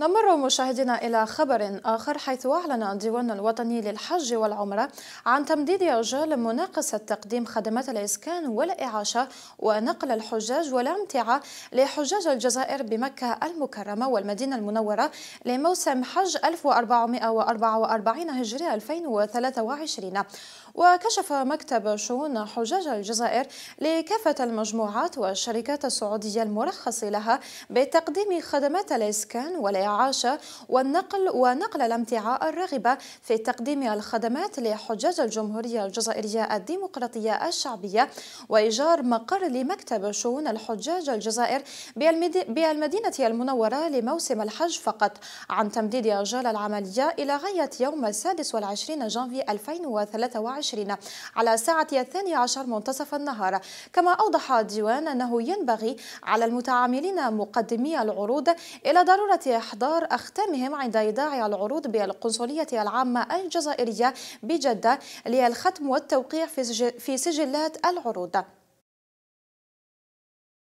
نمر مشاهدينا إلى خبر آخر حيث أعلن الديوان الوطني للحج والعمرة عن تمديد إجال مناقصة تقديم خدمات الإسكان والإعاشة ونقل الحجاج والأمتعة لحجاج الجزائر بمكة المكرمة والمدينة المنورة لموسم حج 1444 هجري 2023 وكشف مكتب شؤون حجاج الجزائر لكافة المجموعات والشركات السعودية المرخص لها بتقديم خدمات الإسكان والإعاشة الإعاشة والنقل ونقل الامتعاء الراغبة في تقديم الخدمات لحجاج الجمهورية الجزائرية الديمقراطية الشعبية وإيجار مقر لمكتب شؤون الحجاج الجزائر بالمدينة المنورة لموسم الحج فقط عن تمديد أجال العملية إلى غاية يوم السادس والعشرين جانفي 2023 على الساعة الثانية عشر منتصف النهار كما أوضح الديوان أنه ينبغي على المتعاملين مقدمي العروض إلى ضرورة إحضار أختامهم عند إيداع العروض بالقنصلية العامة الجزائرية بجدة للختم والتوقيع في سجلات العروض